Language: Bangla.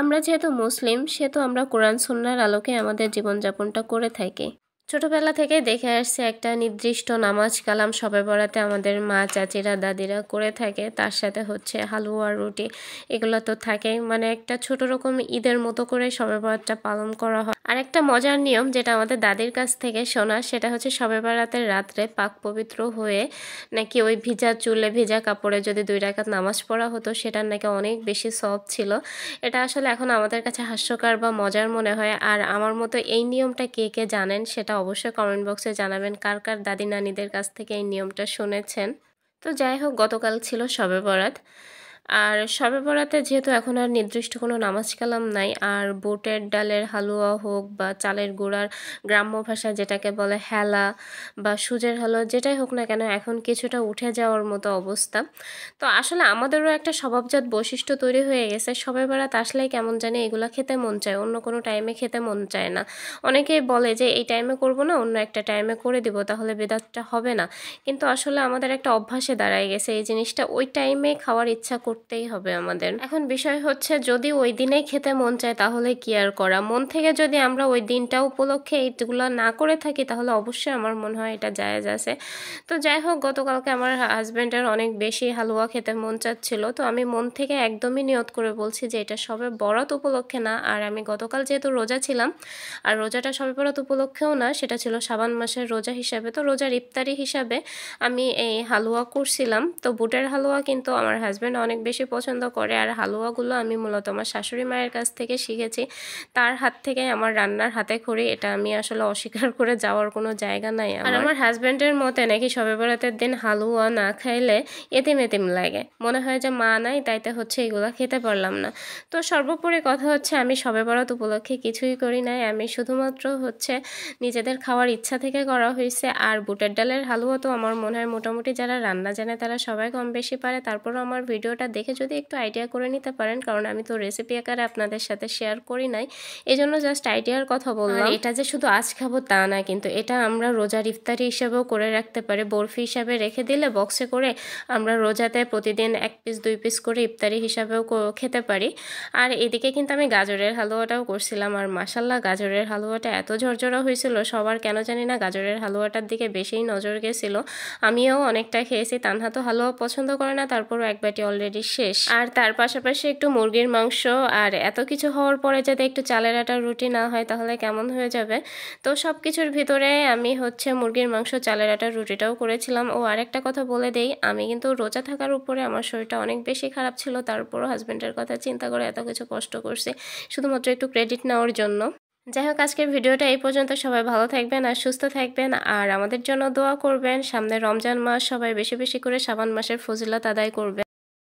আমরা যেহেতু মুসলিম সেহেতু আমরা কোরআন সন্ন্যার আলোকে আমাদের জীবনযাপনটা করে থাকি ছোটবেলা থেকে দেখে আসছে একটা নির্দিষ্ট নামাজ কালাম সবে বরাতে আমাদের মা চাচিরা দাদিরা করে থাকে তার সাথে হচ্ছে হালুয়া রুটি এগুলো তো থাকে মানে একটা ছোট রকম ঈদের মতো করে সবে বরাতটা পালন করা হয় আর একটা মজার নিয়ম যেটা আমাদের দাদির কাছ থেকে শোনা সেটা হচ্ছে সবে বারাতের রাত্রে পাক পবিত্র হয়ে নাকি ওই ভিজা চুলে ভিজা কাপড়ে যদি দুই রাখাত নামাজ পড়া হতো সেটার নাকি অনেক বেশি সব ছিল এটা আসলে এখন আমাদের কাছে হাস্যকর বা মজার মনে হয় আর আমার মতো এই নিয়মটা কে কে জানেন সেটা অবশ্যই কমেন্ট বক্সে জানাবেন কার কার দাদি নানিদের কাছ থেকে এই নিয়মটা শুনেছেন তো যাই হোক গতকাল ছিল সবে বরাত আর সবে বরাতে যেহেতু এখন আর নির্দিষ্ট কোনো নামাজ কালাম নাই আর বুটের ডালের হালুয়া হোক বা চালের গুঁড়ার গ্রাম্য ভাষা যেটাকে বলে হেলা বা সুজের হালুয়া যেটাই হোক না কেন এখন কিছুটা উঠে যাওয়ার মতো অবস্থা তো আসলে আমাদেরও একটা স্বভাবজাত বৈশিষ্ট্য তৈরি হয়ে গেছে সবে বরাত আসলে কেমন জানি এগুলো খেতে মন চায় অন্য কোনো টাইমে খেতে মন চায় না অনেকেই বলে যে এই টাইমে করব না অন্য একটা টাইমে করে দিব তাহলে বেদাতটা হবে না কিন্তু আসলে আমাদের একটা অভ্যাসে দাঁড়ায় গেছে এই জিনিসটা ওই টাইমে খাওয়ার ইচ্ছা করতেই হবে আমাদের এখন বিষয় হচ্ছে যদি ওই দিনেই খেতে মন চায় তাহলে কি আর করা মন থেকে যদি আমরা ওই দিনটা উপলক্ষে এইগুলো না করে থাকি তাহলে অবশ্যই আমার মনে হয় এটা জায়েজ আছে তো যাই হোক গতকালকে আমার হাজব্যান্ডের অনেক বেশি হালুয়া খেতে মন চাচ্ছিল তো আমি মন থেকে একদমই নিয়ত করে বলছি যে এটা সবে বরাত উপলক্ষে না আর আমি গতকাল যেহেতু রোজা ছিলাম আর রোজাটা সবে বরাত উপলক্ষেও না সেটা ছিল সাবান মাসের রোজা হিসাবে তো রোজার ইফতারি হিসাবে আমি এই হালুয়া করছিলাম তো বুটের হালুয়া কিন্তু আমার হাজব্যান্ড অনেক বেশি পছন্দ করে আর হালুয়াগুলো আমি মূলত আমার শাশুড়ি মায়ের কাছ থেকে শিখেছি তার হাত থেকে আমার রান্নার হাতে খড়ি এটা আমি আসলে অস্বীকার করে যাওয়ার কোনো জায়গা নাই আর আমার হাজব্যান্ডের মতে নাকি সবে বেড়াতের দিন হালুয়া না খাইলে এতিম এতিম লাগে মনে হয় যে মা নাই তাইতে হচ্ছে এগুলো খেতে পারলাম না তো সর্বোপরি কথা হচ্ছে আমি সবে বরাত উপলক্ষে কিছুই করি নাই আমি শুধুমাত্র হচ্ছে নিজেদের খাওয়ার ইচ্ছা থেকে করা হয়েছে আর বুটের ডালের হালুয়া তো আমার মনে হয় মোটামুটি যারা রান্না জানে তারা সবাই কম বেশি পারে তারপরও আমার ভিডিওটা দেখে যদি একটু আইডিয়া করে নিতে পারেন কারণ আমি তো রেসিপি আকারে আপনাদের সাথে শেয়ার করি নাই এই জন্য জাস্ট আইডিয়ার কথা বললাম এটা যে শুধু আজ খাবো তা না কিন্তু এটা আমরা রোজার ইফতারি হিসেবেও করে রাখতে পারি বরফি হিসাবে রেখে দিলে বক্সে করে আমরা রোজাতে প্রতিদিন এক পিস দুই পিস করে ইফতারি হিসাবেও খেতে পারি আর এদিকে কিন্তু আমি গাজরের হালুয়াটাও করছিলাম আর মাসাল্লাহ গাজরের হালুয়াটা এত ঝরঝরা হয়েছিল সবার কেন জানি না গাজরের হালুয়াটার দিকে বেশিই নজর গেছিলো আমিও অনেকটা খেয়েছি তানহা তো হালুয়া পছন্দ করে না তারপরও এক বাটি অলরেডি শেষ আর তার পাশাপাশি একটু মুরগির মাংস আর এত কিছু হওয়ার পরে যাতে একটু চালের আটার রুটি না হয় তাহলে কেমন হয়ে যাবে তো সব কিছুর ভিতরে আমি হচ্ছে মুরগির মাংস চালের আটার রুটিটাও করেছিলাম ও আরেকটা কথা বলে দেই আমি কিন্তু রোজা থাকার উপরে আমার শরীরটা অনেক বেশি খারাপ ছিল তারপরও হাজব্যান্ডের কথা চিন্তা করে এত কিছু কষ্ট করছি শুধুমাত্র একটু ক্রেডিট নেওয়ার জন্য যাই হোক আজকের ভিডিওটা এই পর্যন্ত সবাই ভালো থাকবেন আর সুস্থ থাকবেন আর আমাদের জন্য দোয়া করবেন সামনে রমজান মাস সবাই বেশি বেশি করে সাবান মাসের ফজিলত আদায় করবেন